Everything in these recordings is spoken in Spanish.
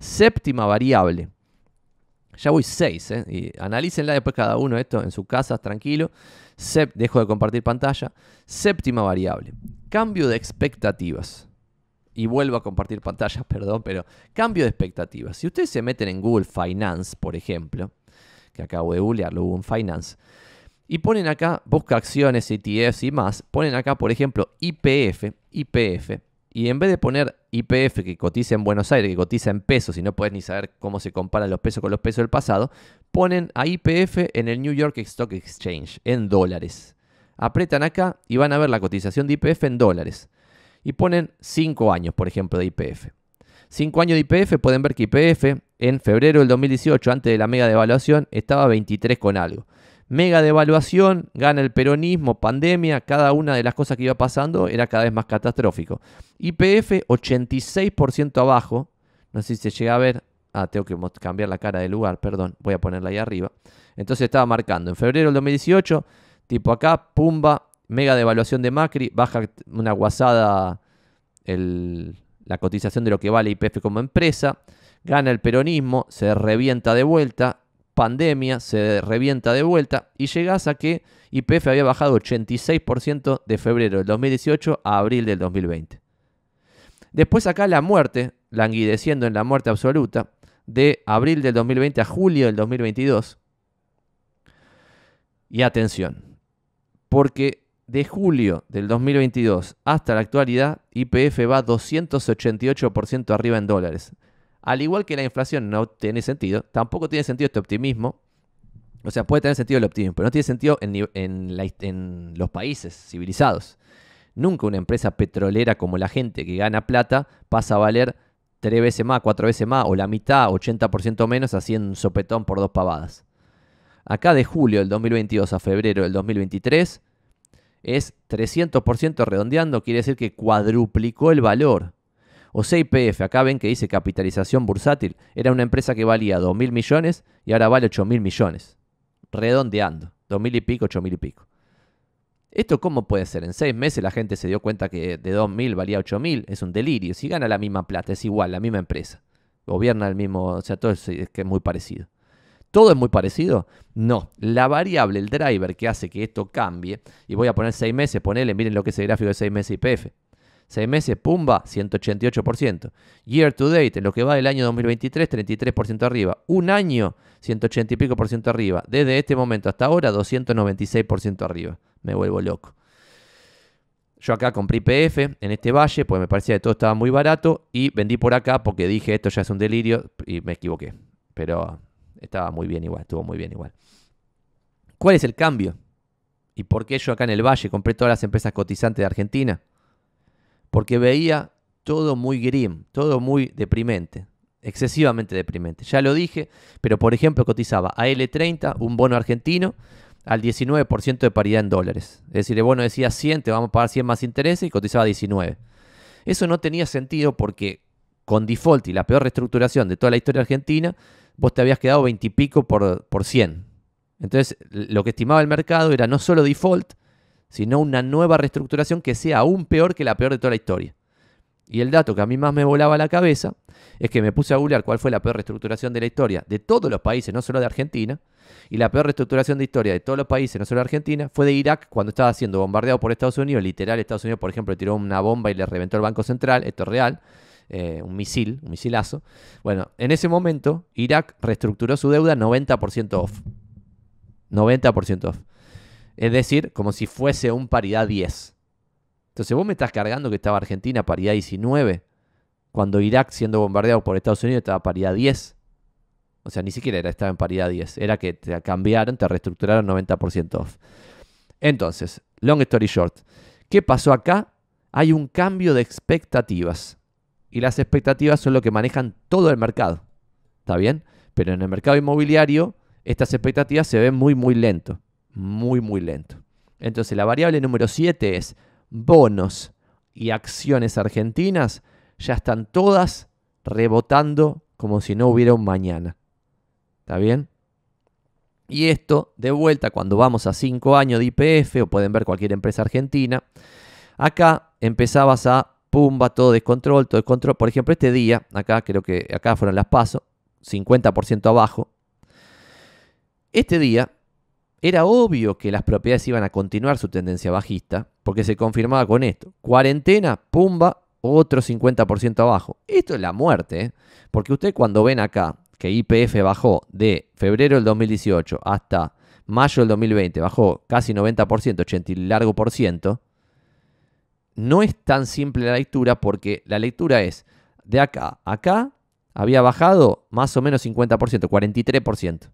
Séptima variable. Ya voy seis, ¿eh? analícenla después cada uno esto en su casas, tranquilo. dejo de compartir pantalla. Séptima variable. Cambio de expectativas. Y vuelvo a compartir pantalla, perdón, pero cambio de expectativas. Si ustedes se meten en Google Finance, por ejemplo, que acabo de googlearlo, Google Finance, y ponen acá, busca acciones, ETFs y más, ponen acá, por ejemplo, IPF, IPF, y en vez de poner IPF que cotiza en Buenos Aires, que cotiza en pesos, y no puedes ni saber cómo se comparan los pesos con los pesos del pasado, ponen a IPF en el New York Stock Exchange, en dólares. Apretan acá y van a ver la cotización de IPF en dólares. Y ponen 5 años, por ejemplo, de IPF. 5 años de IPF, pueden ver que IPF en febrero del 2018, antes de la mega devaluación, estaba 23 con algo mega devaluación, gana el peronismo, pandemia, cada una de las cosas que iba pasando era cada vez más catastrófico. YPF 86% abajo, no sé si se llega a ver, ah, tengo que cambiar la cara de lugar, perdón, voy a ponerla ahí arriba. Entonces estaba marcando, en febrero del 2018, tipo acá, pumba, mega devaluación de Macri, baja una guasada la cotización de lo que vale IPF como empresa, gana el peronismo, se revienta de vuelta, pandemia, se revienta de vuelta y llegas a que IPF había bajado 86% de febrero del 2018 a abril del 2020. Después acá la muerte, languideciendo en la muerte absoluta, de abril del 2020 a julio del 2022. Y atención, porque de julio del 2022 hasta la actualidad, IPF va 288% arriba en dólares. Al igual que la inflación no tiene sentido, tampoco tiene sentido este optimismo. O sea, puede tener sentido el optimismo, pero no tiene sentido en, los países civilizados. Nunca una empresa petrolera como la gente que gana plata pasa a valer tres veces más, cuatro veces más, o la mitad, 80% menos, así en sopetón por dos pavadas. Acá de julio del 2022 a febrero del 2023 es 300% redondeando, quiere decir que cuadruplicó el valor. O CIPF, acá ven que dice capitalización bursátil, era una empresa que valía 2.000 millones y ahora vale 8.000 millones. Redondeando, 2.000 y pico, 8.000 y pico. ¿Esto cómo puede ser? En seis meses la gente se dio cuenta que de 2.000 valía 8.000. Es un delirio. Si gana la misma plata, es igual, la misma empresa. Gobierna el mismo, o sea, todo es, que es muy parecido. ¿Todo es muy parecido? No. La variable, el driver que hace que esto cambie, y voy a poner seis meses, ponele, miren lo que es el gráfico de seis meses IPF. 6 meses, pumba, 188%. Year to date, en lo que va del año 2023, 33% arriba. Un año, 180 y pico por ciento arriba. Desde este momento hasta ahora, 296% arriba. Me vuelvo loco. Yo acá compré IPF en este valle, porque me parecía que todo estaba muy barato y vendí por acá porque dije esto ya es un delirio y me equivoqué. Pero estaba muy bien igual, estuvo muy bien igual. ¿Cuál es el cambio? ¿Y por qué yo acá en el Valle compré todas las empresas cotizantes de Argentina? porque veía todo muy grim, todo muy deprimente, excesivamente deprimente. Ya lo dije, pero por ejemplo cotizaba a L30, un bono argentino, al 19% de paridad en dólares. Es decir, el bono decía 100, te vamos a pagar 100 más intereses y cotizaba 19. Eso no tenía sentido porque con default y la peor reestructuración de toda la historia argentina, vos te habías quedado 20 y pico por, por 100. Entonces, lo que estimaba el mercado era no solo default, sino una nueva reestructuración que sea aún peor que la peor de toda la historia. Y el dato que a mí más me volaba la cabeza es que me puse a googlear cuál fue la peor reestructuración de la historia de todos los países, no solo de Argentina. Y la peor reestructuración de historia de todos los países, no solo de Argentina, fue de Irak cuando estaba siendo bombardeado por Estados Unidos. Literal, Estados Unidos, por ejemplo, tiró una bomba y le reventó el Banco Central. Esto es real. Eh, un misil, un misilazo. Bueno, en ese momento, Irak reestructuró su deuda 90% off. 90% off. Es decir, como si fuese un paridad 10. Entonces vos me estás cargando que estaba Argentina paridad 19, cuando Irak siendo bombardeado por Estados Unidos estaba paridad 10. O sea, ni siquiera era, estaba en paridad 10, era que te cambiaron, te reestructuraron 90% off. Entonces, long story short, ¿qué pasó acá? Hay un cambio de expectativas. Y las expectativas son lo que manejan todo el mercado. ¿Está bien? Pero en el mercado inmobiliario, estas expectativas se ven muy, muy lento muy, muy lento. Entonces la variable número 7 es bonos y acciones argentinas ya están todas rebotando como si no hubiera un mañana. ¿Está bien? Y esto, de vuelta, cuando vamos a 5 años de IPF, o pueden ver cualquier empresa argentina, acá empezabas a pumba, todo descontrol, todo descontrol. Por ejemplo, este día, acá creo que acá fueron las pasos, 50% abajo. Este día era obvio que las propiedades iban a continuar su tendencia bajista, porque se confirmaba con esto. Cuarentena, pumba, otro 50% abajo. Esto es la muerte, ¿eh? porque usted cuando ven acá que IPF bajó de febrero del 2018 hasta mayo del 2020, bajó casi 90%, 80 y largo por ciento, no es tan simple la lectura porque la lectura es de acá a acá había bajado más o menos 50%, 43%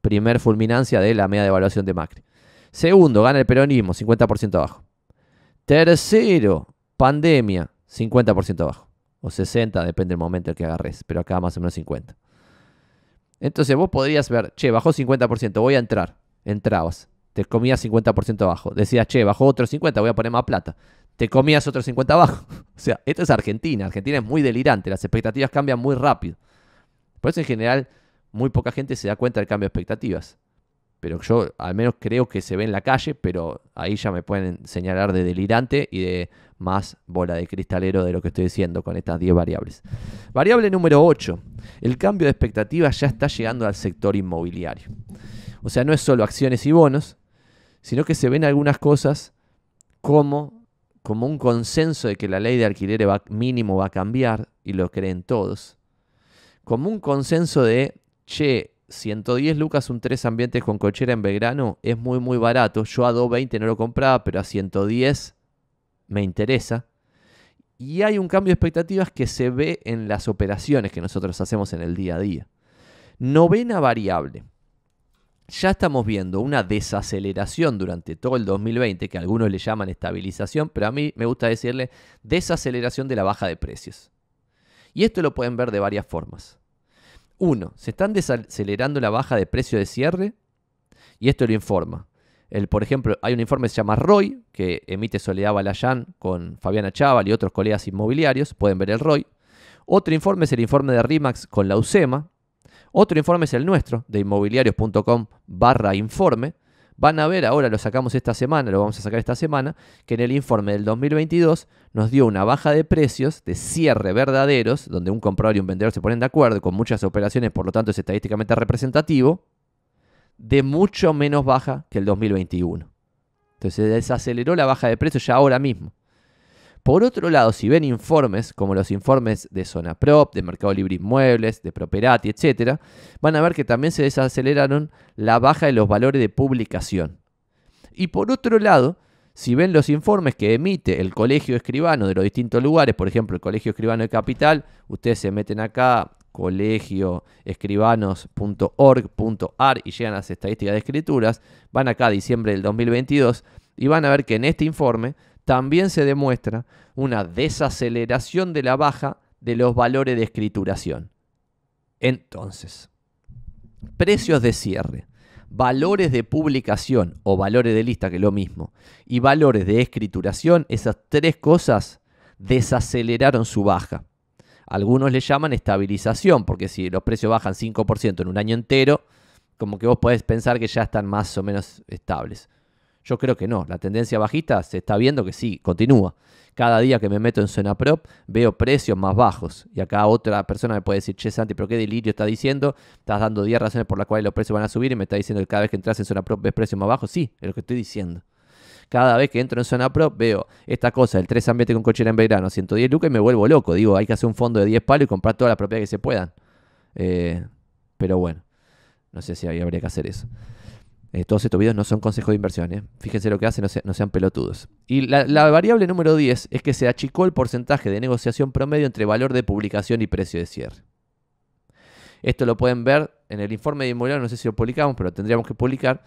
primer fulminancia de la media de evaluación de Macri. Segundo, gana el peronismo, 50% abajo. Tercero, pandemia, 50% abajo. O 60, depende del momento en que agarres, pero acá más o menos 50. Entonces vos podrías ver, che, bajó 50%, voy a entrar. Entrabas, te comías 50% abajo. Decías, che, bajó otro 50, voy a poner más plata. Te comías otro 50 abajo. O sea, esto es Argentina. Argentina es muy delirante, las expectativas cambian muy rápido. Por eso en general muy poca gente se da cuenta del cambio de expectativas. Pero yo al menos creo que se ve en la calle, pero ahí ya me pueden señalar de delirante y de más bola de cristalero de lo que estoy diciendo con estas 10 variables. Variable número 8. El cambio de expectativas ya está llegando al sector inmobiliario. O sea, no es solo acciones y bonos, sino que se ven algunas cosas como, como un consenso de que la ley de alquiler mínimo va a cambiar, y lo creen todos, como un consenso de che, 110 lucas un 3 ambientes con cochera en Belgrano es muy muy barato. Yo a 220 no lo compraba, pero a 110 me interesa. Y hay un cambio de expectativas que se ve en las operaciones que nosotros hacemos en el día a día. Novena variable. Ya estamos viendo una desaceleración durante todo el 2020, que algunos le llaman estabilización, pero a mí me gusta decirle desaceleración de la baja de precios. Y esto lo pueden ver de varias formas. Uno, se están desacelerando la baja de precio de cierre y esto lo informa. El, por ejemplo, hay un informe que se llama ROI, que emite Soledad Balayán con Fabiana Chaval y otros colegas inmobiliarios, pueden ver el ROI. Otro informe es el informe de RIMAX con la UCEMA. Otro informe es el nuestro, de inmobiliarios.com barra informe, Van a ver, ahora lo sacamos esta semana, lo vamos a sacar esta semana, que en el informe del 2022 nos dio una baja de precios de cierre verdaderos, donde un comprador y un vendedor se ponen de acuerdo con muchas operaciones, por lo tanto es estadísticamente representativo, de mucho menos baja que el 2021. Entonces desaceleró la baja de precios ya ahora mismo. Por otro lado, si ven informes, como los informes de Zona Prop, de Mercado Libre Inmuebles, de Properati, etc., van a ver que también se desaceleraron la baja de los valores de publicación. Y por otro lado, si ven los informes que emite el colegio escribano de los distintos lugares, por ejemplo, el colegio escribano de Capital, ustedes se meten acá colegioescribanos.org.ar y llegan a las estadísticas de escrituras, van acá a diciembre del 2022 y van a ver que en este informe también se demuestra una desaceleración de la baja de los valores de escrituración. Entonces, precios de cierre, valores de publicación o valores de lista, que es lo mismo, y valores de escrituración, esas tres cosas desaceleraron su baja. Algunos le llaman estabilización, porque si los precios bajan 5% en un año entero, como que vos podés pensar que ya están más o menos estables. Yo creo que no. La tendencia bajista se está viendo que sí, continúa. Cada día que me meto en zona prop, veo precios más bajos. Y acá otra persona me puede decir, che, Santi, pero qué delirio está diciendo. Estás dando 10 razones por las cuales los precios van a subir y me está diciendo que cada vez que entras en zona prop ves precios más bajos. Sí, es lo que estoy diciendo. Cada vez que entro en zona prop veo esta cosa, el 3 ambiente con cochera en verano, 110 lucas y me vuelvo loco. Digo, hay que hacer un fondo de 10 palos y comprar todas las propiedades que se puedan. Eh, pero bueno, no sé si habría que hacer eso. Eh, todos estos videos no son consejos de inversiones Fíjense lo que hacen, no, sean pelotudos. Y la, la, variable número 10 es que se achicó el porcentaje de negociación promedio entre valor de publicación y precio de cierre. Esto lo pueden ver en el informe de inmobiliario, no sé si lo publicamos, pero lo tendríamos que publicar.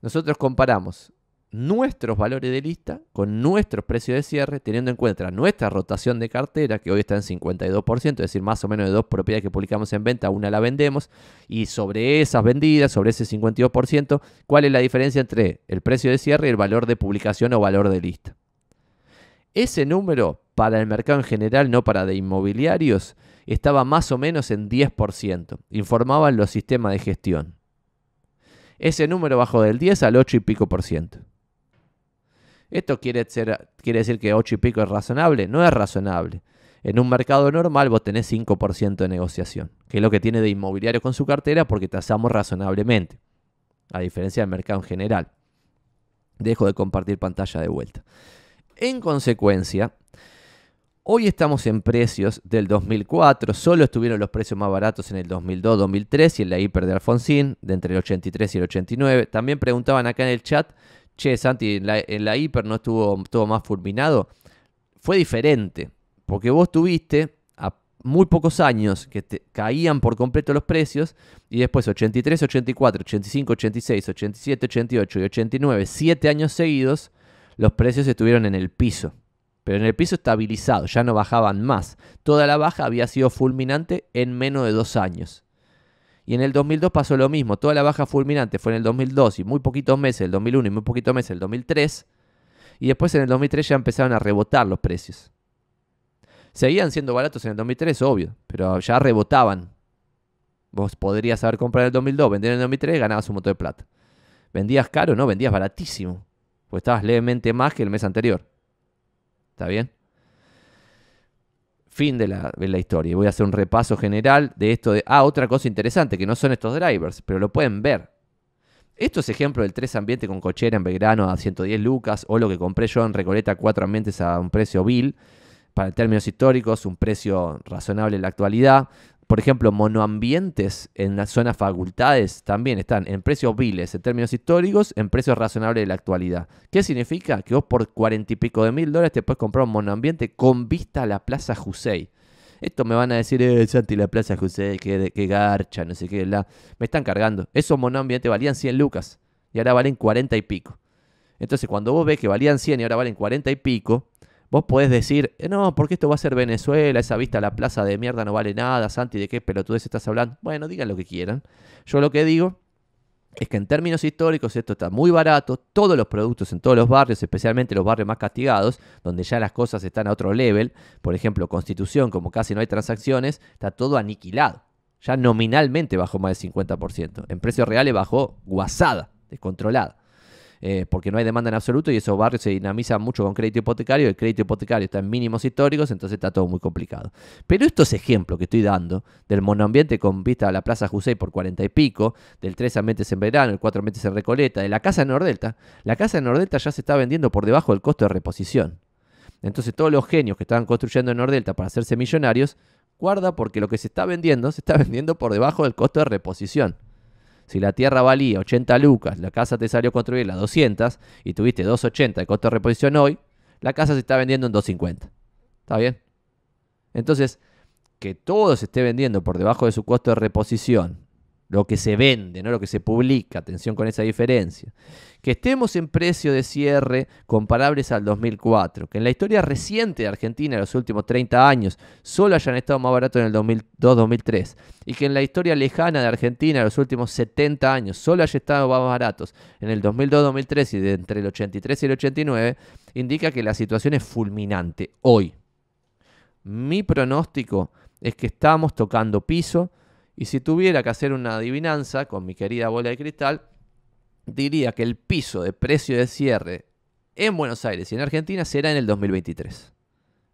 Nosotros comparamos nuestros valores de lista, con nuestros precios de cierre, teniendo en cuenta nuestra rotación de cartera, que hoy está en 52%, es decir, más o menos de dos propiedades que publicamos en venta, una la vendemos, y sobre esas vendidas, sobre ese 52%, ¿cuál es la diferencia entre el precio de cierre y el valor de publicación o valor de lista? Ese número, para el mercado en general, no para de inmobiliarios, estaba más o menos en 10%, informaban los sistemas de gestión. Ese número bajó del 10 al 8 y pico por ciento. ¿Esto quiere, decir que 8 y pico es razonable? No es razonable. En un mercado normal vos tenés 5% de negociación, que es lo que tiene de inmobiliario con su cartera porque tasamos razonablemente, a diferencia del mercado en general. Dejo de compartir pantalla de vuelta. En consecuencia, hoy estamos en precios del 2004, solo estuvieron los precios más baratos en el 2002, 2003 y en la hiper de Alfonsín, de entre el 83 y el 89. También preguntaban acá en el chat che, Santi, en la, hiper no estuvo todo más fulminado, fue diferente, porque vos tuviste a muy pocos años que caían por completo los precios y después 83, 84, 85, 86, 87, 88 y 89, siete años seguidos, los precios estuvieron en el piso pero en el piso estabilizado, ya no bajaban más. Toda la baja había sido fulminante en menos de dos años. Y en el 2002 pasó lo mismo. Toda la baja fulminante fue en el 2002 y muy poquitos meses, el 2001 y muy poquitos meses, el 2003. Y después en el 2003 ya empezaron a rebotar los precios. Seguían siendo baratos en el 2003, obvio, pero ya rebotaban. Vos podrías haber comprado en el 2002, vender en el 2003 ganabas un montón de plata. ¿Vendías caro? No, vendías baratísimo. Pues estabas levemente más que el mes anterior. ¿Está bien? fin de la, historia. voy a hacer un repaso general de esto de, ah, otra cosa interesante, que no son estos drivers, pero lo pueden ver. Esto es ejemplo del tres ambiente con cochera en Belgrano a 110 lucas o lo que compré yo en Recoleta 4 ambientes a un precio vil. Para términos históricos, un precio razonable en la actualidad por ejemplo, monoambientes en las zonas facultades también están en precios viles en términos históricos, en precios razonables de la actualidad. ¿Qué significa? Que vos por cuarenta y pico de mil dólares te puedes comprar un monoambiente con vista a la Plaza Jusey. Esto me van a decir, eh, Santi, la Plaza Jusey, qué que garcha, no sé qué, la... Me están cargando. Esos monoambientes valían 100 lucas y ahora valen cuarenta y pico. Entonces, cuando vos ves que valían 100 y ahora valen cuarenta y pico, Vos podés decir, eh, no, porque esto va a ser Venezuela, esa vista a la plaza de mierda no vale nada, Santi, ¿de qué pelotudez estás hablando? Bueno, digan lo que quieran. Yo lo que digo es que en términos históricos esto está muy barato, todos los productos en todos los barrios, especialmente los barrios más castigados, donde ya las cosas están a otro level, por ejemplo, Constitución, como casi no hay transacciones, está todo aniquilado. Ya nominalmente bajó más del 50%. En precios reales bajó guasada, descontrolada. Eh, porque no hay demanda en absoluto y esos barrios se dinamizan mucho con crédito hipotecario, el crédito hipotecario está en mínimos históricos, entonces está todo muy complicado. Pero estos ejemplos que estoy dando, del monoambiente con vista a la Plaza José por 40 y pico, del 3 ambientes en verano, el 4 ambientes en Recoleta, de la casa de Nordelta, la casa de Nordelta ya se está vendiendo por debajo del costo de reposición. Entonces todos los genios que estaban construyendo en Nordelta para hacerse millonarios, guarda porque lo que se está vendiendo se está vendiendo por debajo del costo de reposición. Si la tierra valía 80 lucas, la casa te salió a construirla 200 y tuviste 280 de costo de reposición hoy, la casa se está vendiendo en 250. ¿Está bien? Entonces, que todo se esté vendiendo por debajo de su costo de reposición lo que se vende, no lo que se publica, atención con esa diferencia, que estemos en precio de cierre comparables al 2004, que en la historia reciente de Argentina, en los últimos 30 años, solo hayan estado más baratos en el 2002-2003, y que en la historia lejana de Argentina, en los últimos 70 años, solo hayan estado más baratos en el 2002-2003 y entre el 83 y el 89, indica que la situación es fulminante hoy. Mi pronóstico es que estamos tocando piso, y si tuviera que hacer una adivinanza con mi querida bola de cristal, diría que el piso de precio de cierre en Buenos Aires y en Argentina será en el 2023.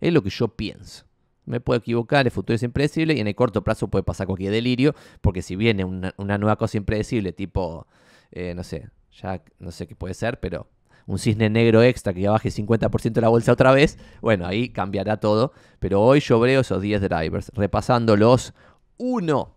Es lo que yo pienso. Me puedo equivocar, el futuro es impredecible y en el corto plazo puede pasar cualquier delirio, porque si viene una, nueva cosa impredecible, tipo, eh, no sé, ya no sé qué puede ser, pero un cisne negro extra que ya baje 50% de la bolsa otra vez, bueno, ahí cambiará todo. Pero hoy yo esos 10 drivers, repasándolos uno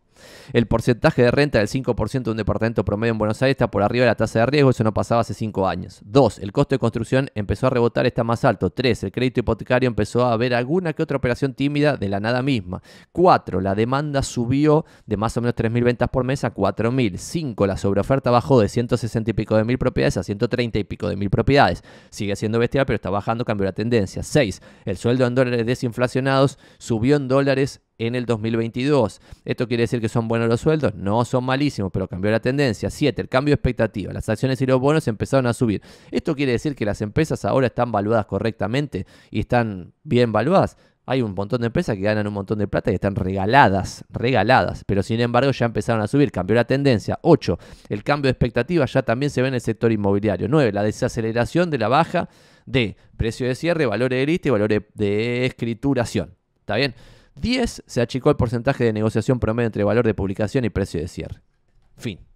el porcentaje de renta del 5% de un departamento promedio en Buenos Aires está por arriba de la tasa de riesgo, eso no pasaba hace cinco años. 2. El costo de construcción empezó a rebotar, está más alto. 3. El crédito hipotecario empezó a haber alguna que otra operación tímida de la nada misma. 4. La demanda subió de más o menos 3.000 ventas por mes a 4.000. 5. La sobreoferta bajó de 160 y pico de mil propiedades a 130 y pico de mil propiedades. Sigue siendo bestial, pero está bajando, cambió la tendencia. 6. El sueldo en dólares desinflacionados subió en dólares en el 2022. ¿Esto quiere decir que son buenos los sueldos? No, son malísimos, pero cambió la tendencia. 7. El cambio de expectativa. Las acciones y los bonos empezaron a subir. ¿Esto quiere decir que las empresas ahora están valuadas correctamente y están bien valuadas? Hay un montón de empresas que ganan un montón de plata y están regaladas, regaladas, pero sin embargo ya empezaron a subir, cambió la tendencia. 8. El cambio de expectativa ya también se ve en el sector inmobiliario. 9. La desaceleración de la baja de precio de cierre, valores de lista y valores de escrituración. ¿Está bien? 10 se achicó el porcentaje de negociación promedio entre valor de publicación y precio de cierre. Fin.